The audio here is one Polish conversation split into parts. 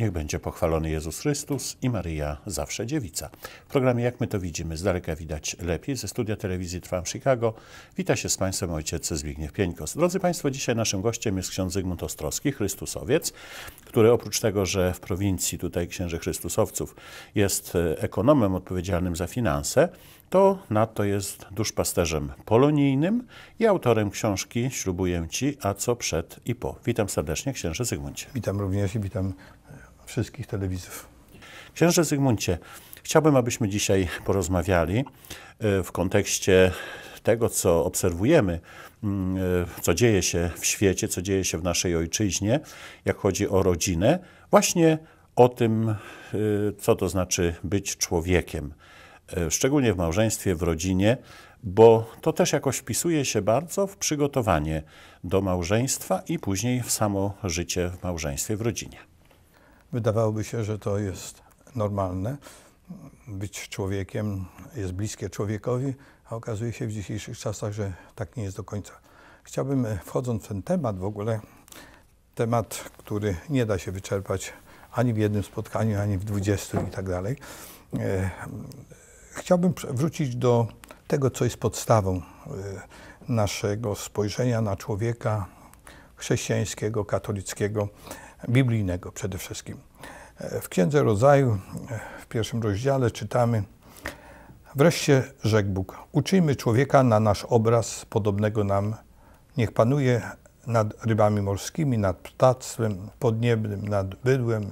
Niech będzie pochwalony Jezus Chrystus i Maryja Zawsze Dziewica. W programie Jak my to widzimy, z daleka widać lepiej. Ze studia telewizji Trwam Chicago wita się z Państwem ojciec Zbigniew Pieńkos. Drodzy Państwo, dzisiaj naszym gościem jest ksiądz Zygmunt Ostrowski, Chrystusowiec, który oprócz tego, że w prowincji tutaj księży Chrystusowców jest e, ekonomem odpowiedzialnym za finanse, to nadto jest duszpasterzem polonijnym i autorem książki Ślubuję Ci, a co przed i po. Witam serdecznie księże Zygmuncie. Witam również i witam wszystkich telewizów. Księże Zygmuncie, chciałbym, abyśmy dzisiaj porozmawiali e, w kontekście tego, co obserwujemy, mm, e, co dzieje się w świecie, co dzieje się w naszej ojczyźnie, jak chodzi o rodzinę, właśnie o tym, e, co to znaczy być człowiekiem, szczególnie w małżeństwie, w rodzinie, bo to też jakoś wpisuje się bardzo w przygotowanie do małżeństwa i później w samo życie w małżeństwie, w rodzinie. Wydawałoby się, że to jest normalne. Być człowiekiem jest bliskie człowiekowi, a okazuje się w dzisiejszych czasach, że tak nie jest do końca. Chciałbym, e, wchodząc w ten temat w ogóle, temat, który nie da się wyczerpać ani w jednym spotkaniu, ani w dwudziestu i tak dalej, e, chciałbym wrócić do tego, co jest podstawą e, naszego spojrzenia na człowieka chrześcijańskiego, katolickiego biblijnego przede wszystkim. E, w Księdze Rodzaju, e, w pierwszym rozdziale czytamy Wreszcie rzekł Bóg, uczyjmy człowieka na nasz obraz podobnego nam. Niech panuje nad rybami morskimi, nad ptactwem podniebnym, nad bydłem,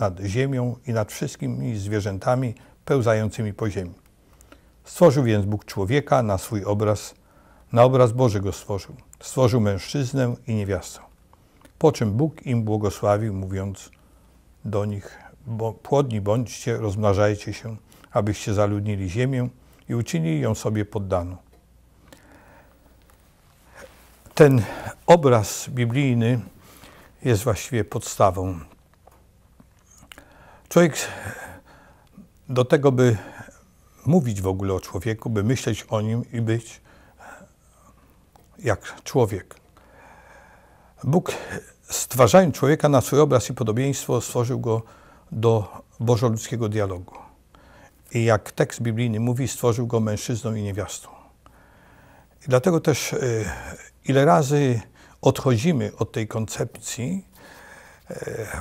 nad ziemią i nad wszystkimi zwierzętami pełzającymi po ziemi. Stworzył więc Bóg człowieka na swój obraz, na obraz Boży go stworzył. Stworzył mężczyznę i niewiastę. Po czym Bóg im błogosławił, mówiąc do nich: Płodni bądźcie, rozmnażajcie się, abyście zaludnili ziemię i uczynili ją sobie poddaną. Ten obraz biblijny jest właściwie podstawą. Człowiek do tego, by mówić w ogóle o człowieku, by myśleć o nim i być jak człowiek. Bóg stwarzając człowieka na swój obraz i podobieństwo, stworzył go do bożoludzkiego dialogu. I jak tekst biblijny mówi, stworzył go mężczyzną i niewiastą. I dlatego też y, ile razy odchodzimy od tej koncepcji, y,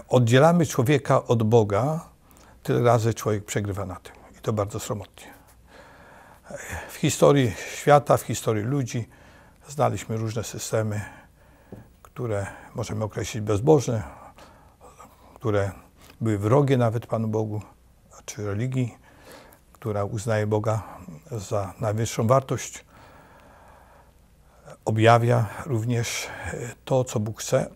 oddzielamy człowieka od Boga, tyle razy człowiek przegrywa na tym. I to bardzo sromotnie. Y, w historii świata, w historii ludzi znaliśmy różne systemy, które możemy określić bezbożne, które były wrogie nawet Panu Bogu, czy religii, która uznaje Boga za najwyższą wartość. Objawia również e, to, co Bóg chce. E,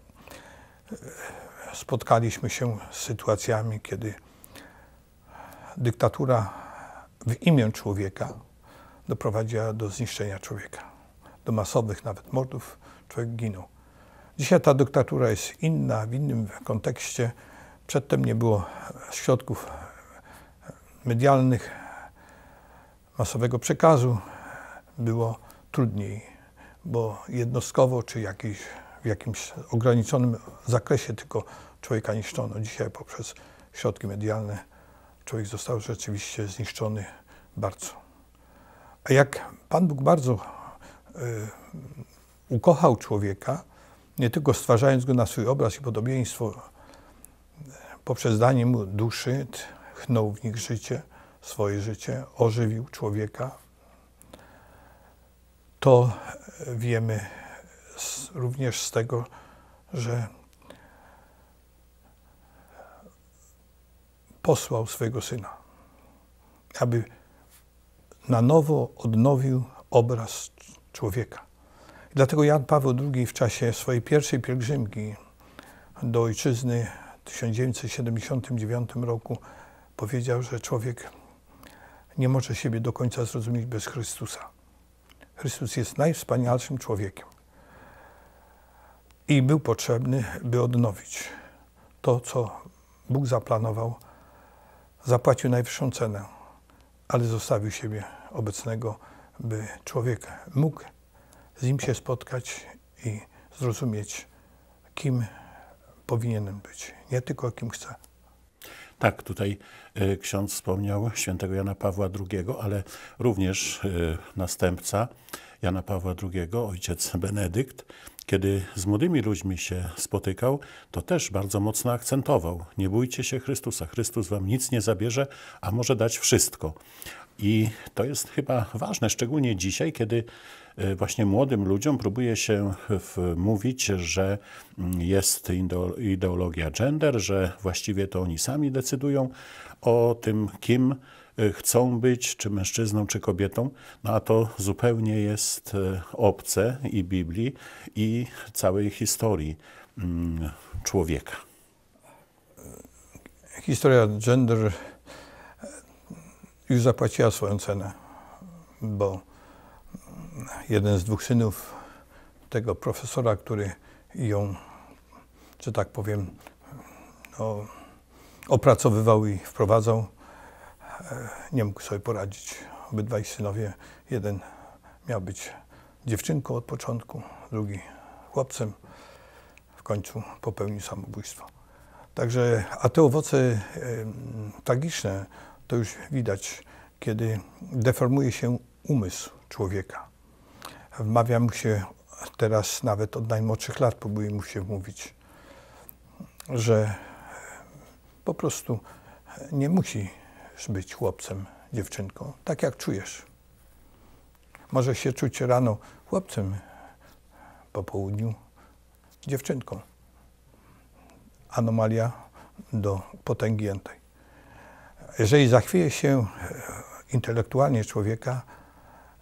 spotkaliśmy się z sytuacjami, kiedy dyktatura w imię człowieka doprowadziła do zniszczenia człowieka, do masowych nawet mordów. Człowiek ginął. Dzisiaj ta dyktatura jest inna, w innym kontekście. Przedtem nie było środków medialnych, masowego przekazu. Było trudniej, bo jednostkowo czy jakiś, w jakimś ograniczonym zakresie tylko człowieka niszczono. Dzisiaj poprzez środki medialne człowiek został rzeczywiście zniszczony bardzo. A jak Pan Bóg bardzo y, ukochał człowieka, nie tylko stwarzając go na swój obraz i podobieństwo, poprzez danie mu duszy, tchnął w nich życie, swoje życie, ożywił człowieka. To wiemy z, również z tego, że posłał swojego syna, aby na nowo odnowił obraz człowieka. Dlatego Jan Paweł II w czasie swojej pierwszej pielgrzymki do ojczyzny w 1979 roku powiedział, że człowiek nie może siebie do końca zrozumieć bez Chrystusa. Chrystus jest najwspanialszym człowiekiem i był potrzebny, by odnowić to, co Bóg zaplanował. Zapłacił najwyższą cenę, ale zostawił siebie obecnego, by człowiek mógł z nim się spotkać i zrozumieć, kim powinienem być, nie tylko kim chcę. Tak, tutaj e, ksiądz wspomniał świętego Jana Pawła II, ale również e, następca Jana Pawła II, ojciec Benedykt, kiedy z młodymi ludźmi się spotykał, to też bardzo mocno akcentował: Nie bójcie się Chrystusa, Chrystus wam nic nie zabierze, a może dać wszystko. I to jest chyba ważne, szczególnie dzisiaj, kiedy E, właśnie młodym ludziom próbuje się mówić, że mm, jest ideologia gender, że właściwie to oni sami decydują o tym, kim e, chcą być, czy mężczyzną, czy kobietą, no a to zupełnie jest e, obce i Biblii, i całej historii mm, człowieka. Historia gender już zapłaciła swoją cenę, bo jeden z dwóch synów tego profesora, który ją, że tak powiem, no, opracowywał i wprowadzał, e, nie mógł sobie poradzić. Obydwaj synowie, jeden miał być dziewczynką od początku, drugi chłopcem. W końcu popełnił samobójstwo. Także, a te owoce y, tragiczne to już widać, kiedy deformuje się umysł człowieka. Wmawia mu się, teraz nawet od najmłodszych lat próbuje mu się mówić, że po prostu nie musisz być chłopcem, dziewczynką, tak jak czujesz. Może się czuć rano chłopcem, po południu dziewczynką. Anomalia do potęgi jętej. Jeżeli zachwieje się intelektualnie człowieka,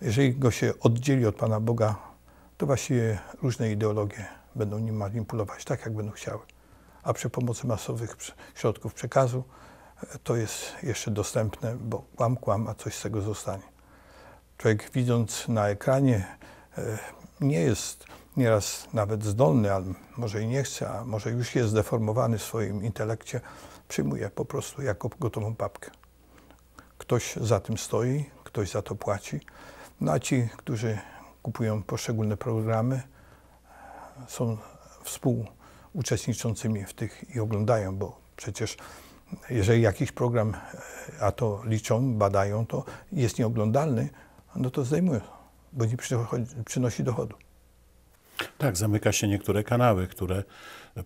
jeżeli go się oddzieli od Pana Boga, to właściwie różne ideologie będą nim manipulować tak, jak będą chciały. A przy pomocy masowych środków przekazu e, to jest jeszcze dostępne, bo kłam, kłam, a coś z tego zostanie. Człowiek widząc na ekranie e, nie jest nieraz nawet zdolny, ale może i nie chce, a może już jest zdeformowany w swoim intelekcie, przyjmuje po prostu jako gotową papkę. Ktoś za tym stoi, ktoś za to płaci. No a ci, którzy kupują poszczególne programy, są współuczestniczącymi w tych i oglądają, bo przecież jeżeli jakiś program, a to liczą, badają, to jest nieoglądalny, no to zdejmują, bo nie przynosi dochodu. Tak, zamyka się niektóre kanały, które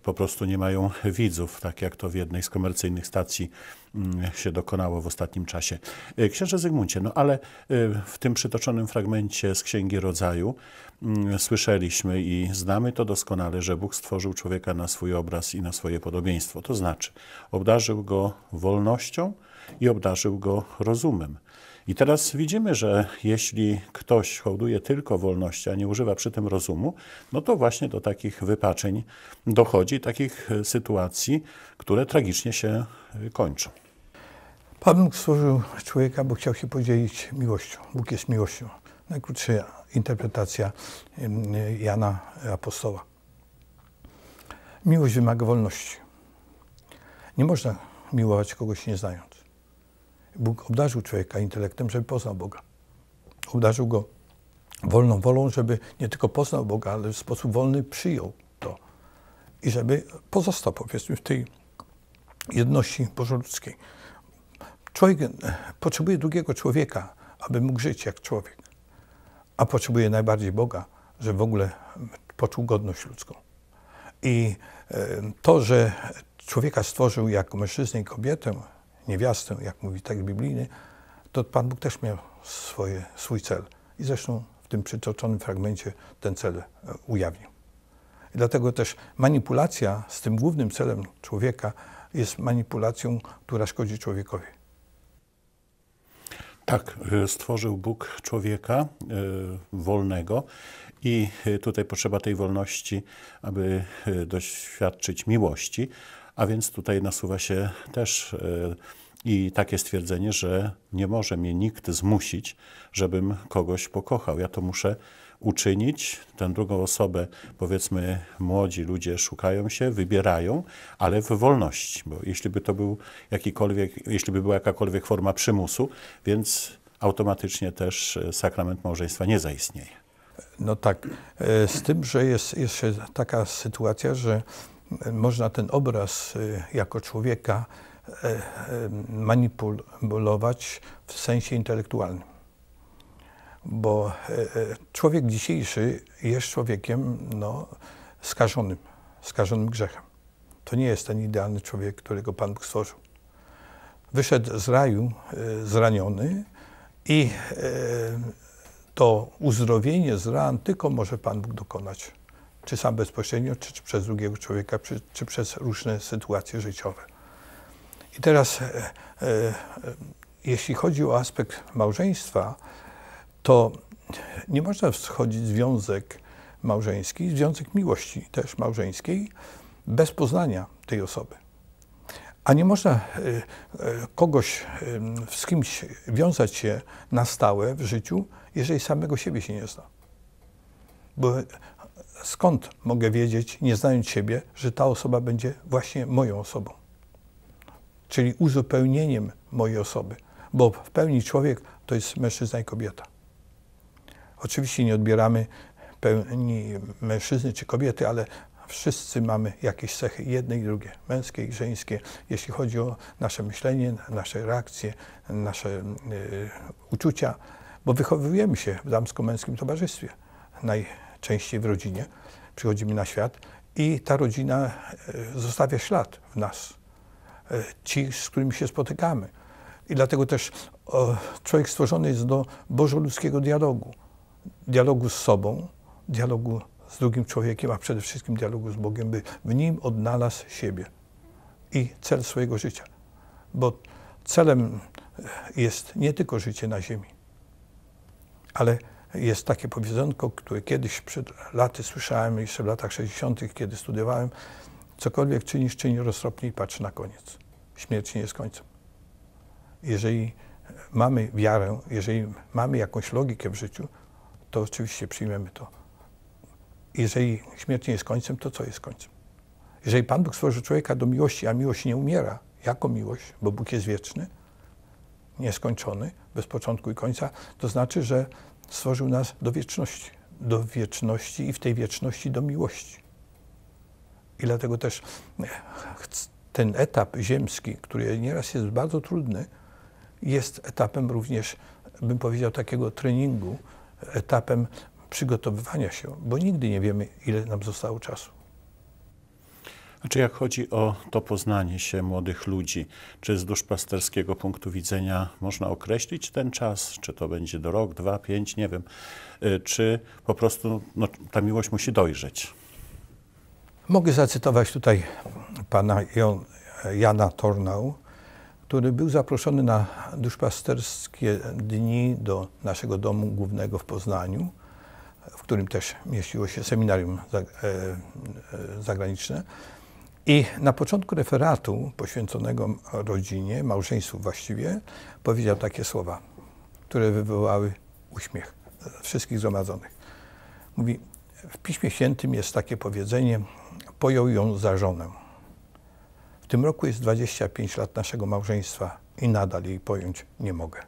po prostu nie mają widzów, tak jak to w jednej z komercyjnych stacji mm, się dokonało w ostatnim czasie. E, księże Zygmuncie, no ale e, w tym przytoczonym fragmencie z Księgi Rodzaju mm, słyszeliśmy i znamy to doskonale, że Bóg stworzył człowieka na swój obraz i na swoje podobieństwo. To znaczy, obdarzył go wolnością i obdarzył go rozumem. I teraz widzimy, że jeśli ktoś hołduje tylko wolności, a nie używa przy tym rozumu, no to właśnie do takich wypaczeń dochodzi, takich sytuacji, które tragicznie się kończą. Pan Bóg stworzył człowieka, bo chciał się podzielić miłością. Bóg jest miłością. Najkrótsza interpretacja Jana Apostoła. Miłość wymaga wolności. Nie można miłować kogoś nie znając. Bóg obdarzył człowieka intelektem, żeby poznał Boga. Obdarzył go wolną wolą, żeby nie tylko poznał Boga, ale w sposób wolny przyjął to i żeby pozostał, powiedzmy, w tej jedności bożoludzkiej. Człowiek e, potrzebuje drugiego człowieka, aby mógł żyć jak człowiek, a potrzebuje najbardziej Boga, żeby w ogóle poczuł godność ludzką. I e, to, że człowieka stworzył jako mężczyznę i kobietę, niewiastę, jak mówi tak biblijny, to Pan Bóg też miał swoje, swój cel. I zresztą w tym przytoczonym fragmencie ten cel e, ujawnił. I dlatego też manipulacja z tym głównym celem człowieka jest manipulacją, która szkodzi człowiekowi. Tak, e, stworzył Bóg człowieka e, wolnego i tutaj potrzeba tej wolności, aby doświadczyć miłości, a więc tutaj nasuwa się też e, i takie stwierdzenie, że nie może mnie nikt zmusić, żebym kogoś pokochał. Ja to muszę uczynić, tę drugą osobę, powiedzmy, młodzi ludzie szukają się, wybierają, ale w wolności, bo jeśli by to był jakikolwiek, jeśli by była jakakolwiek forma przymusu, więc automatycznie też e, sakrament małżeństwa nie zaistnieje. No tak, e, z tym, że jest jeszcze taka sytuacja, że można ten obraz y, jako człowieka e, e, manipulować w sensie intelektualnym. Bo e, człowiek dzisiejszy jest człowiekiem no, skażonym, skażonym grzechem. To nie jest ten idealny człowiek, którego Pan Bóg stworzył. Wyszedł z raju zraniony i to uzdrowienie z ran tylko może Pan Bóg dokonać czy sam bezpośrednio, czy, czy przez drugiego człowieka, czy, czy, przez różne sytuacje życiowe. I teraz, e, e, e, jeśli chodzi o aspekt małżeństwa, to nie można wschodzić związek małżeński, związek miłości też małżeńskiej, bez poznania tej osoby. A nie można e, e, kogoś z kimś wiązać się na stałe w życiu, jeżeli samego siebie się nie zna. Bo skąd mogę wiedzieć, nie znając siebie, że ta osoba będzie właśnie moją osobą? Czyli uzupełnieniem mojej osoby, bo w pełni człowiek to jest mężczyzna i kobieta. Oczywiście nie odbieramy pełni mężczyzny czy kobiety, ale wszyscy mamy jakieś cechy, jedne i drugie, męskie i żeńskie, jeśli chodzi o nasze myślenie, nasze reakcje, nasze y, uczucia, bo wychowujemy się w damsko-męskim towarzystwie. Naj, częściej w rodzinie, przychodzimy na świat i ta rodzina e, zostawia ślad w nas, e, ci, z którymi się spotykamy. I dlatego też człowiek stworzony jest do bożoludzkiego dialogu. Dialogu z sobą, dialogu z drugim człowiekiem, a przede wszystkim dialogu z Bogiem, by w nim odnalazł siebie i cel swojego życia. Bo celem e, jest nie tylko życie na ziemi, ale jest takie powiedzonko, które kiedyś przed laty słyszałem, jeszcze w latach 60., kiedy studiowałem. Cokolwiek czynisz, czyń roztropnie i patrz na koniec. Śmierć nie jest końcem. Jeżeli mamy wiarę, jeżeli mamy jakąś logikę w życiu, to oczywiście przyjmiemy to. Jeżeli śmierć nie jest końcem, to co jest końcem? Jeżeli Pan Bóg stworzył człowieka do miłości, a miłość nie umiera, jako miłość, bo Bóg jest wieczny, nieskończony, bez początku i końca, to znaczy, że stworzył nas do wieczności. Do wieczności i w tej wieczności do miłości. I dlatego też ten etap ziemski, który nieraz jest bardzo trudny, jest etapem również, bym powiedział, takiego treningu, etapem przygotowywania się, bo nigdy nie wiemy, ile nam zostało czasu. Czy znaczy, jak chodzi o to poznanie się młodych ludzi, czy z duszpasterskiego punktu widzenia można określić ten czas, czy to będzie do rok, dwa, pięć, nie wiem, y, czy po prostu no, ta miłość musi dojrzeć? Mogę zacytować tutaj pana Jana Tornau, który był zaproszony na duszpasterskie dni do naszego domu głównego w Poznaniu, w którym też mieściło się seminarium e, e, zagraniczne. I na początku referatu poświęconego rodzinie, małżeństwu właściwie, powiedział takie słowa, które wywołały uśmiech wszystkich zgromadzonych. Mówi, w Piśmie Świętym jest takie powiedzenie, pojął ją za żonę. W tym roku jest 25 lat naszego małżeństwa i nadal jej pojąć nie mogę.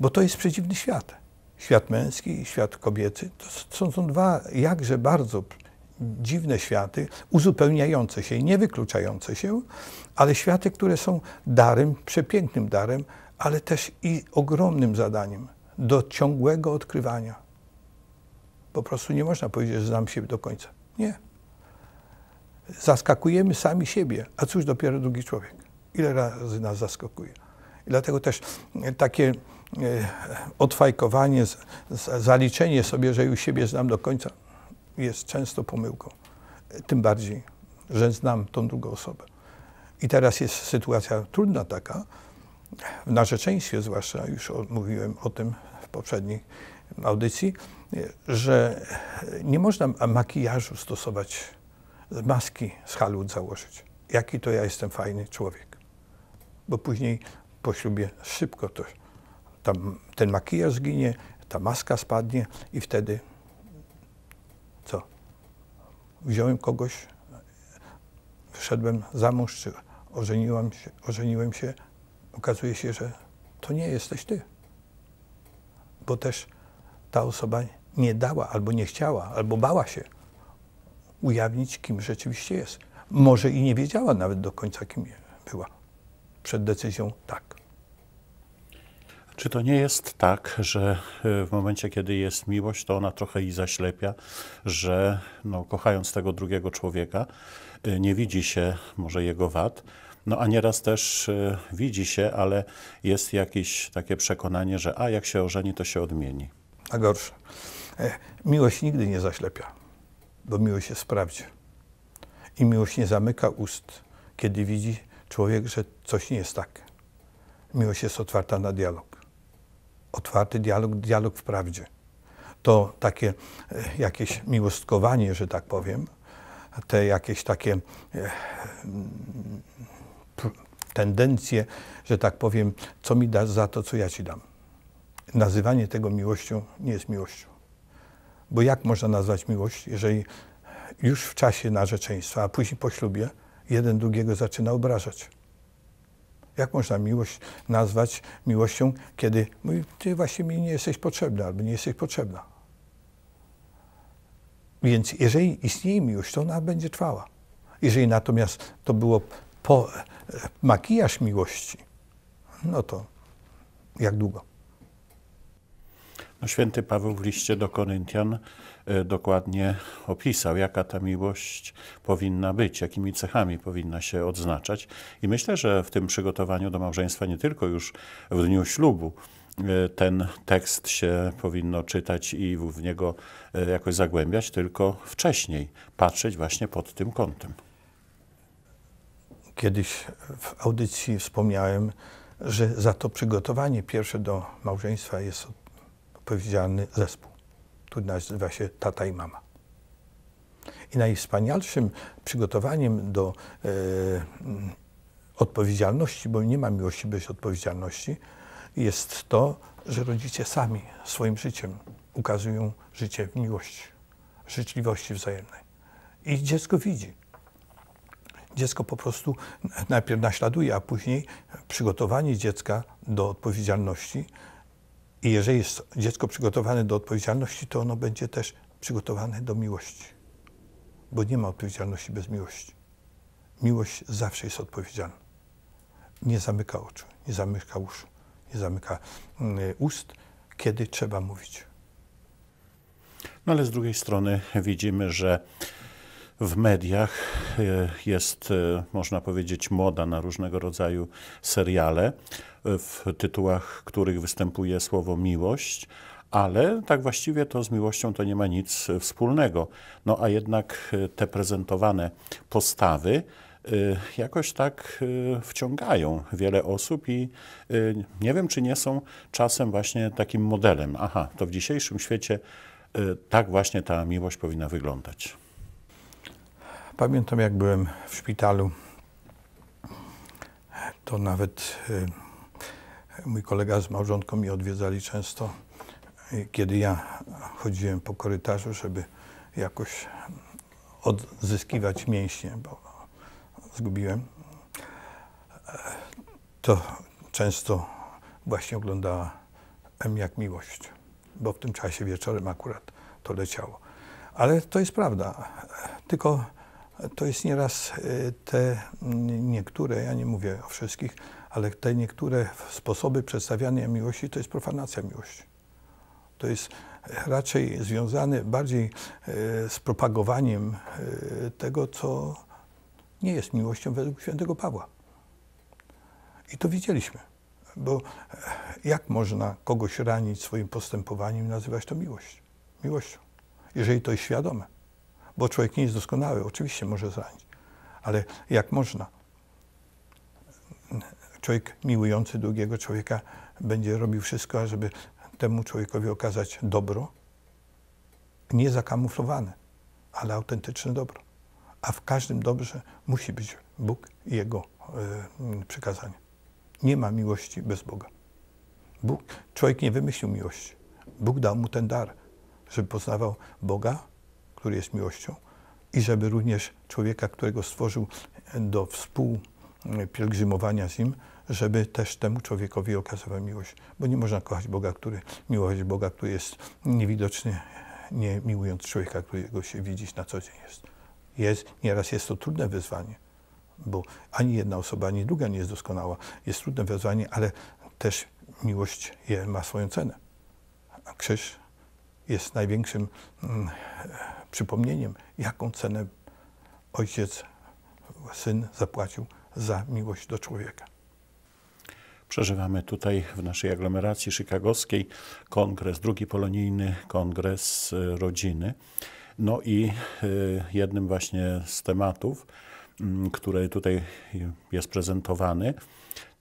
Bo to jest przeciwny świat. Świat męski i świat kobiecy to są, dwa jakże bardzo dziwne światy, uzupełniające się i niewykluczające się, ale światy, które są darem, przepięknym darem, ale też i ogromnym zadaniem do ciągłego odkrywania. Po prostu nie można powiedzieć, że znam się do końca. Nie. Zaskakujemy sami siebie, a cóż dopiero drugi człowiek. Ile razy nas zaskakuje. I dlatego też e, takie e, odfajkowanie, zaliczenie sobie, że już siebie znam do końca, jest często pomyłką. Tym bardziej, że znam tą drugą osobę. I teraz jest sytuacja trudna taka, w narzeczeństwie zwłaszcza, już mówiłem o tym w poprzedniej audycji, że nie można makijażu stosować, maski z halud założyć. Jaki to ja jestem fajny człowiek. Bo później po ślubie szybko to, tam, ten makijaż zginie, ta maska spadnie i wtedy wziąłem kogoś, wszedłem za mąż, czy ożeniłem się, ożeniłem się, okazuje się, że to nie jesteś ty. Bo też ta osoba nie dała, albo nie chciała, albo bała się ujawnić, kim rzeczywiście jest. Może i nie wiedziała nawet do końca, kim była przed decyzją tak. Czy to nie jest tak, że e, w momencie, kiedy jest miłość, to ona trochę i zaślepia, że no, kochając tego drugiego człowieka, e, nie widzi się może jego wad, no a nieraz też e, widzi się, ale jest jakieś takie przekonanie, że a jak się ożeni, to się odmieni. A gorsze. Miłość nigdy nie zaślepia, bo miłość się sprawdzi, I miłość nie zamyka ust, kiedy widzi człowiek, że coś nie jest tak. Miłość jest otwarta na dialog otwarty dialog, dialog w prawdzie. To takie e, jakieś miłostkowanie, że tak powiem, te jakieś takie e, mm, tendencje, że tak powiem, co mi dasz za to, co ja ci dam. Nazywanie tego miłością nie jest miłością. Bo jak można nazwać miłość, jeżeli już w czasie narzeczeństwa, a później po ślubie, jeden drugiego zaczyna obrażać? Jak można miłość nazwać miłością, kiedy mówi, ty właśnie mi nie jesteś potrzebna albo nie jesteś potrzebna? Więc jeżeli istnieje miłość, to ona będzie trwała. Jeżeli natomiast to było po, e, makijaż miłości, no to jak długo? No, święty Paweł w liście do Koryntian e, dokładnie opisał, jaka ta miłość powinna być, jakimi cechami powinna się odznaczać. I myślę, że w tym przygotowaniu do małżeństwa, nie tylko już w dniu ślubu, e, ten tekst się powinno czytać i w niego e, jakoś zagłębiać, tylko wcześniej patrzeć właśnie pod tym kątem. Kiedyś w audycji wspomniałem, że za to przygotowanie pierwsze do małżeństwa jest odpowiedzialny zespół. Tu nazywa się tata i mama. I najwspanialszym przygotowaniem do e, odpowiedzialności, bo nie ma miłości bez odpowiedzialności, jest to, że rodzice sami swoim życiem ukazują życie w miłości, życzliwości wzajemnej. I dziecko widzi. Dziecko po prostu najpierw naśladuje, a później przygotowanie dziecka do odpowiedzialności i jeżeli jest dziecko przygotowane do odpowiedzialności, to ono będzie też przygotowane do miłości. Bo nie ma odpowiedzialności bez miłości. Miłość zawsze jest odpowiedzialna. Nie zamyka oczu, nie zamyka uszu, nie zamyka mm, ust, kiedy trzeba mówić. No ale z drugiej strony widzimy, że w mediach e, jest, e, można powiedzieć, moda na różnego rodzaju seriale, e, w tytułach których występuje słowo miłość, ale tak właściwie to z miłością to nie ma nic wspólnego. No a jednak te prezentowane postawy jakoś tak wciągają wiele osób i nie wiem, czy nie są czasem właśnie takim modelem. Aha, to w dzisiejszym świecie tak właśnie ta miłość powinna wyglądać. Pamiętam, jak byłem w szpitalu, to nawet y, mój kolega z małżonką mi odwiedzali często, kiedy ja chodziłem po korytarzu, żeby jakoś odzyskiwać mięśnie, bo zgubiłem, to często właśnie oglądała M jak miłość, bo w tym czasie wieczorem akurat to leciało. Ale to jest prawda, tylko to jest nieraz y, te niektóre, ja nie mówię o wszystkich, ale te niektóre sposoby przedstawiania miłości to jest profanacja miłości. To jest e, raczej związane bardziej e, z propagowaniem e, tego, co nie jest miłością według świętego Pawła. I to widzieliśmy, bo jak można kogoś ranić swoim postępowaniem i nazywać to miłość, miłością, jeżeli to jest świadome? bo człowiek nie jest doskonały, oczywiście może zranić, ale jak można? Człowiek miłujący drugiego człowieka będzie robił wszystko, ażeby temu człowiekowi okazać dobro, nie zakamuflowane, ale autentyczne dobro. A w każdym dobrze musi być Bóg i Jego y, e, przekazanie. Nie ma miłości bez Boga. Bóg, człowiek nie wymyślił miłości. Bóg dał mu ten dar, żeby poznawał Boga który jest miłością i żeby również człowieka, którego stworzył do współpielgrzymowania z nim, żeby też temu człowiekowi okazywał miłość. Bo nie można kochać Boga, który, miłować Boga, który jest niewidoczny, nie miłując człowieka, którego się widzieć na co dzień jest. jest nieraz jest to trudne wyzwanie, bo ani jedna osoba, ani druga nie jest doskonała. Jest trudne wyzwanie, ale też miłość je, ma swoją cenę. A krzyż jest największym mm, e, przypomnieniem, jaką cenę ojciec, syn zapłacił za miłość do człowieka. Przeżywamy tutaj w naszej aglomeracji chicagowskiej kongres, drugi polonijny kongres e, rodziny. No i e, jednym właśnie z tematów, mm, który tutaj jest prezentowany,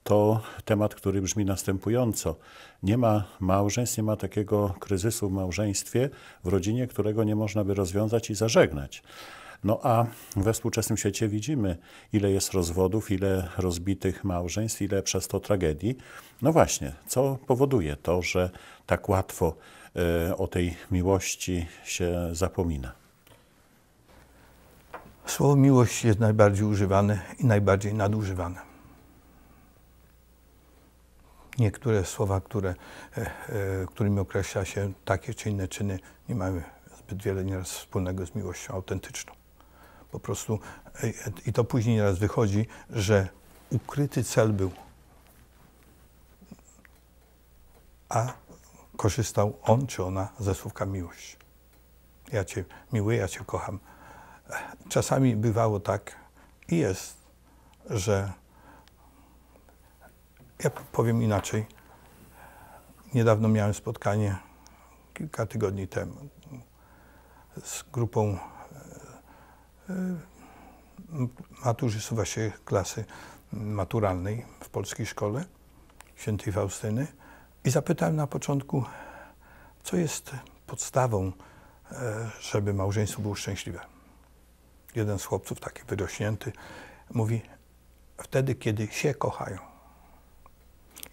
to temat, który brzmi następująco. Nie ma małżeństw, nie ma takiego kryzysu w małżeństwie, w rodzinie, którego nie można by rozwiązać i zażegnać. No a we współczesnym świecie widzimy, ile jest rozwodów, ile rozbitych małżeństw, ile przez to tragedii. No właśnie, co powoduje to, że tak łatwo y, o tej miłości się zapomina? Słowo miłość jest najbardziej używane i najbardziej nadużywane niektóre słowa, które, e, e, którymi określa się takie czy inne czyny, nie mają zbyt wiele nieraz wspólnego z miłością autentyczną. Po prostu e, i to później nieraz wychodzi, że ukryty cel był, a korzystał on czy ona ze słówka miłość. Ja Cię miłuję, ja Cię kocham. Czasami bywało tak i jest, że ja powiem inaczej. Niedawno miałem spotkanie, kilka tygodni temu, z grupą e, e, maturzystów właśnie klasy maturalnej w polskiej szkole świętej Faustyny i zapytałem na początku, co jest podstawą, e, żeby małżeństwo było szczęśliwe. Jeden z chłopców, taki wyrośnięty, mówi, wtedy, kiedy się kochają.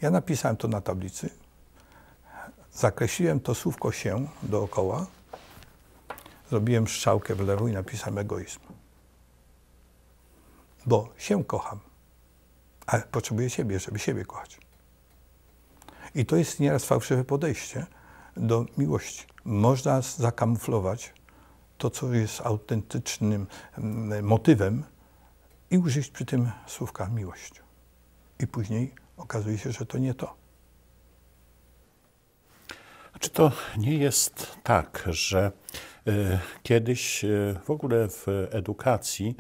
Ja napisałem to na tablicy, zakreśliłem to słówko się dookoła, zrobiłem strzałkę w lewo i napisałem egoizm. Bo się kocham, a potrzebuję siebie, żeby siebie kochać. I to jest nieraz fałszywe podejście do miłości. Można zakamuflować to, co jest autentycznym mm, motywem i użyć przy tym słówka miłość. I później Okazuje się, że to nie to. Czy to nie jest tak, że e, kiedyś e, w ogóle w edukacji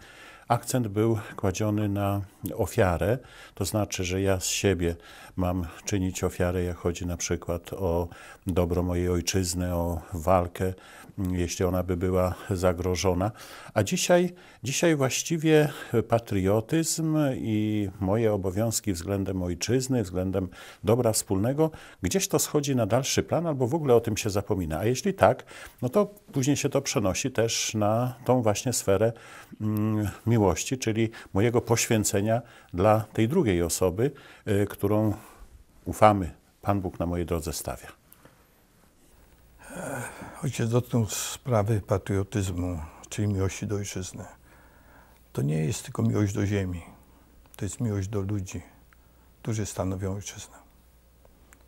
akcent był kładziony na ofiarę, to znaczy, że ja z siebie mam czynić ofiarę, jak chodzi na przykład o dobro mojej ojczyzny, o walkę jeśli ona by była zagrożona. A dzisiaj, dzisiaj właściwie patriotyzm i moje obowiązki względem ojczyzny, względem dobra wspólnego, gdzieś to schodzi na dalszy plan albo w ogóle o tym się zapomina. A jeśli tak, no to później się to przenosi też na tą właśnie sferę mm, miłości, czyli mojego poświęcenia dla tej drugiej osoby, y, którą ufamy, Pan Bóg na mojej drodze stawia. Ojciec dotknął sprawy patriotyzmu, czyli miłości do ojczyzny. To nie jest tylko miłość do ziemi, to jest miłość do ludzi, którzy stanowią ojczyznę,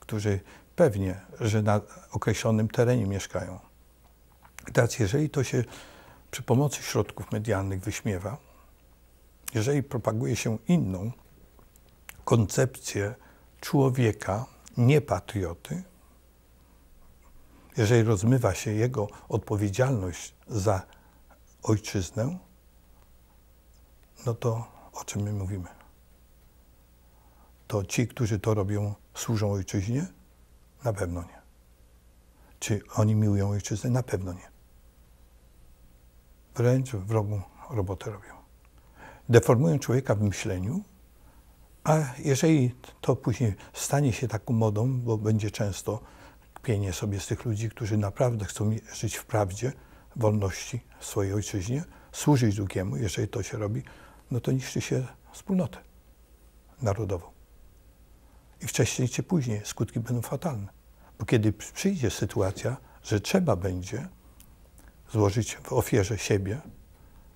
którzy pewnie, że na określonym terenie mieszkają. Teraz, jeżeli to się przy pomocy środków medialnych wyśmiewa, jeżeli propaguje się inną koncepcję człowieka, nie patrioty, jeżeli rozmywa się jego odpowiedzialność za ojczyznę, no to o czym my mówimy? To ci, którzy to robią, służą ojczyźnie? Na pewno nie. Czy oni miłują ojczyznę? Na pewno nie. Wręcz wrogu robotę robią. Deformują człowieka w myśleniu, a jeżeli to później stanie się taką modą, bo będzie często pienię sobie z tych ludzi, którzy naprawdę chcą żyć w prawdzie, wolności w swojej ojczyźnie, służyć drugiemu, jeżeli to się robi, no to niszczy się wspólnotę narodową. I wcześniej czy później skutki będą fatalne. Bo kiedy przyjdzie sytuacja, że trzeba będzie złożyć w ofierze siebie,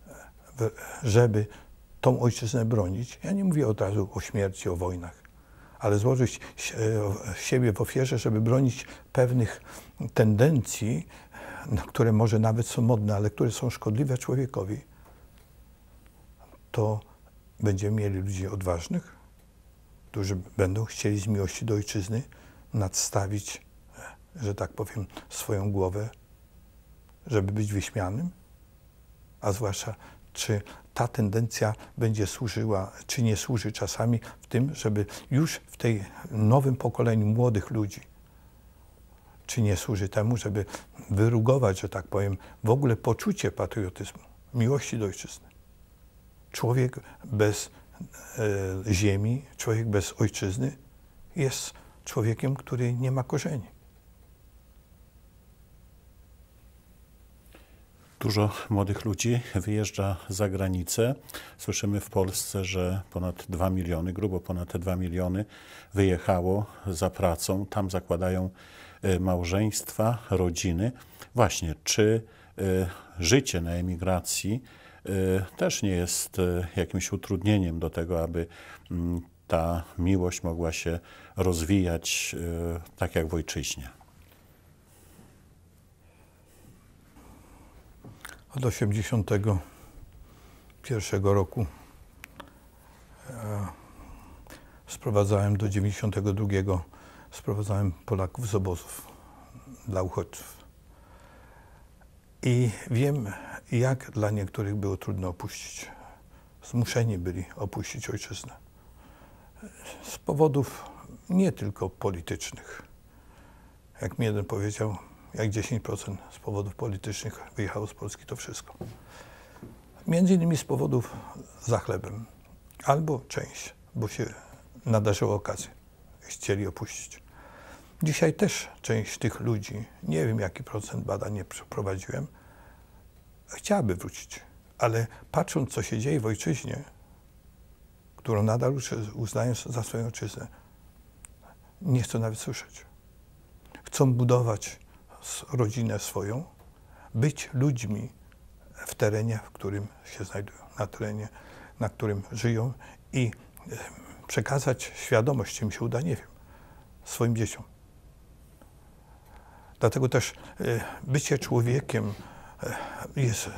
e, e, żeby tą ojczyznę bronić, ja nie mówię od razu o śmierci, o wojnach, ale złożyć siebie w ofierze, żeby bronić pewnych tendencji, które może nawet są modne, ale które są szkodliwe człowiekowi, to będziemy mieli ludzi odważnych, którzy będą chcieli z miłości do ojczyzny nadstawić, że tak powiem, swoją głowę, żeby być wyśmianym, a zwłaszcza czy ta tendencja będzie służyła, czy nie służy czasami w tym, żeby już w tej nowym pokoleniu młodych ludzi, czy nie służy temu, żeby wyrugować, że tak powiem, w ogóle poczucie patriotyzmu, miłości do ojczyzny. Człowiek bez e, ziemi, człowiek bez ojczyzny jest człowiekiem, który nie ma korzeni. Dużo młodych ludzi wyjeżdża za granicę. Słyszymy w Polsce, że ponad 2 miliony, grubo ponad 2 miliony wyjechało za pracą. Tam zakładają e, małżeństwa, rodziny. Właśnie, czy e, życie na emigracji e, też nie jest jakimś utrudnieniem do tego, aby mm, ta miłość mogła się rozwijać tak jak w ojczyźnie? od 81 roku. E, sprowadzałem do 92 sprowadzałem Polaków z obozów dla uchodźców. I wiem, jak dla niektórych było trudno opuścić. Zmuszeni byli opuścić ojczyznę. Z powodów nie tylko politycznych. Jak mi jeden powiedział, jak 10% z powodów politycznych wyjechało z Polski, to wszystko. Między innymi z powodów za chlebem, albo część, bo się nadarzyło okazję, chcieli opuścić. Dzisiaj też część tych ludzi, nie wiem jaki procent badań nie przeprowadziłem, chciałaby wrócić, ale patrząc co się dzieje w ojczyźnie, którą nadal uznają za swoją ojczyznę, nie chcą nawet słyszeć. Chcą budować rodzinę swoją, być ludźmi w terenie, w którym się znajdują, na terenie, na którym żyją i przekazać świadomość, czy im się uda, nie wiem, swoim dzieciom. Dlatego też e, bycie człowiekiem e, jest,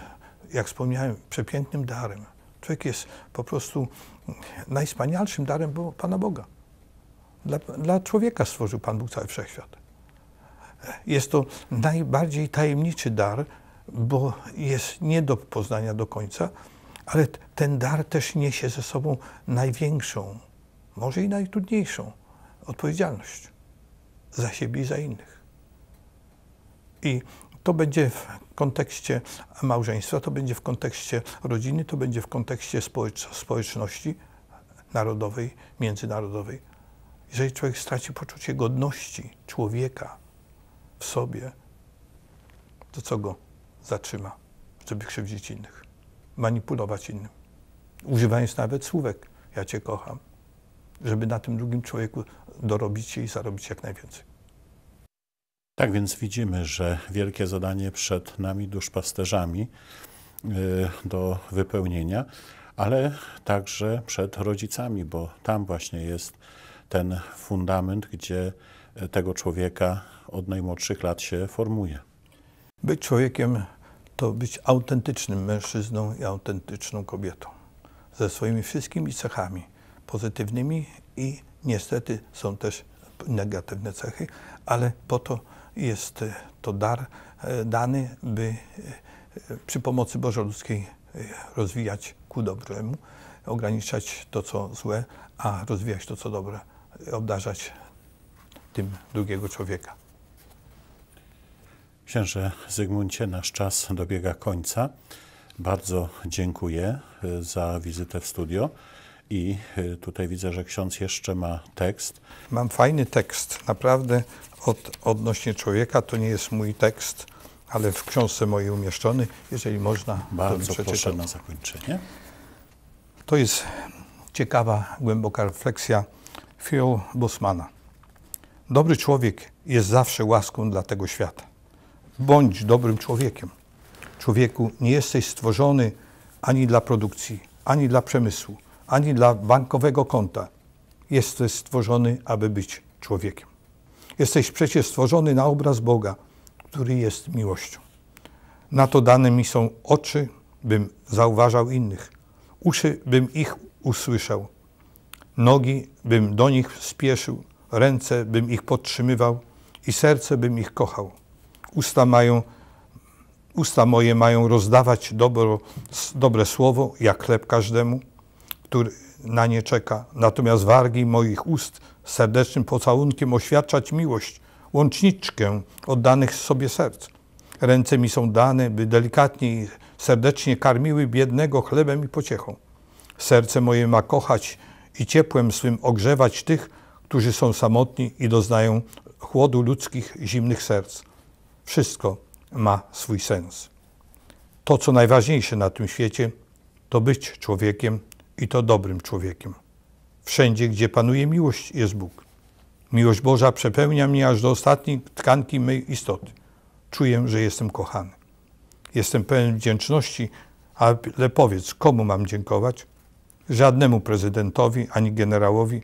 jak wspomniałem, przepięknym darem. Człowiek jest po prostu najwspanialszym darem Pana Boga. Dla, dla człowieka stworzył Pan Bóg cały wszechświat. Jest to najbardziej tajemniczy dar, bo jest nie do poznania do końca, ale ten dar też niesie ze sobą największą, może i najtrudniejszą odpowiedzialność za siebie i za innych. I to będzie w kontekście małżeństwa, to będzie w kontekście rodziny, to będzie w kontekście społeczności narodowej, międzynarodowej. Jeżeli człowiek straci poczucie godności człowieka, w sobie, to co go zatrzyma, żeby krzywdzić innych, manipulować innym. Używając nawet słówek, ja cię kocham, żeby na tym drugim człowieku dorobić się i zarobić jak najwięcej. Tak więc widzimy, że wielkie zadanie przed nami duszpasterzami y, do wypełnienia, ale także przed rodzicami, bo tam właśnie jest ten fundament, gdzie tego człowieka od najmłodszych lat się formuje. Być człowiekiem to być autentycznym mężczyzną i autentyczną kobietą. Ze swoimi wszystkimi cechami, pozytywnymi i niestety są też negatywne cechy, ale po to jest to dar e, dany, by e, przy pomocy bożoludzkiej e, rozwijać ku dobremu, ograniczać to, co złe, a rozwijać to, co dobre, obdarzać tym drugiego człowieka. Księże Zygmuncie, nasz czas dobiega końca. Bardzo dziękuję y, za wizytę w studio. I y, tutaj widzę, że ksiądz jeszcze ma tekst. Mam fajny tekst, naprawdę od, odnośnie człowieka. To nie jest mój tekst, ale w książce mojej umieszczony. Jeżeli można, Bardzo to proszę na zakończenie. To jest ciekawa, głęboka refleksja Phil Busmana. Dobry człowiek jest zawsze łaską dla tego świata. Bądź dobrym człowiekiem. Człowieku, nie jesteś stworzony ani dla produkcji, ani dla przemysłu, ani dla bankowego konta. Jesteś stworzony, aby być człowiekiem. Jesteś przecież stworzony na obraz Boga, który jest miłością. Na to dane mi są oczy, bym zauważał innych, uszy, bym ich usłyszał, nogi, bym do nich spieszył, ręce bym ich podtrzymywał i serce bym ich kochał. Usta, mają, usta moje mają rozdawać dobro, dobre słowo, jak chleb każdemu, który na nie czeka. Natomiast wargi moich ust serdecznym pocałunkiem oświadczać miłość, łączniczkę oddanych sobie serc. Ręce mi są dane, by delikatnie i serdecznie karmiły biednego chlebem i pociechą. Serce moje ma kochać i ciepłem swym ogrzewać tych, którzy są samotni i doznają chłodu ludzkich zimnych serc. Wszystko ma swój sens. To, co najważniejsze na tym świecie, to być człowiekiem i to dobrym człowiekiem. Wszędzie, gdzie panuje miłość, jest Bóg. Miłość Boża przepełnia mnie aż do ostatniej tkanki mej istoty. Czuję, że jestem kochany. Jestem pełen wdzięczności, ale powiedz, komu mam dziękować? Żadnemu prezydentowi ani generałowi,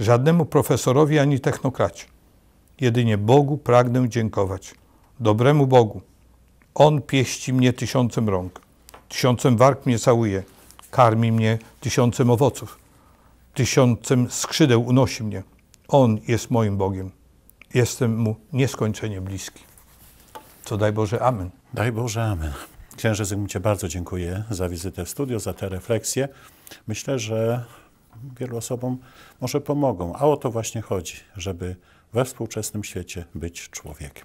żadnemu profesorowi ani technokracie. Jedynie Bogu pragnę dziękować. Dobremu Bogu. On pieści mnie tysiącem rąk, tysiącem warg mnie całuje, karmi mnie tysiącem owoców, tysiącem skrzydeł unosi mnie. On jest moim Bogiem. Jestem Mu nieskończenie bliski. Co daj Boże, amen. Daj Boże, amen. Księżyc, cię bardzo dziękuję za wizytę w studio, za te refleksje. Myślę, że wielu osobom może pomogą. A o to właśnie chodzi, żeby we współczesnym świecie być człowiekiem.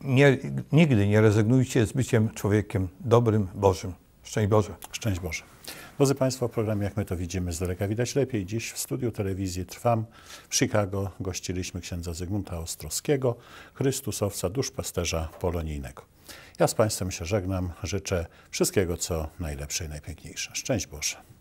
Nie, nigdy nie rezygnujcie z byciem człowiekiem dobrym, Bożym. Szczęść Boże. Szczęść Boże. Drodzy Państwo, program Jak my to widzimy z daleka widać lepiej. Dziś w studiu telewizji Trwam w Chicago gościliśmy księdza Zygmunta Ostrowskiego, Chrystusowca, duszpasterza polonijnego. Ja z Państwem się żegnam. Życzę wszystkiego, co najlepsze i najpiękniejsze. Szczęść Boże.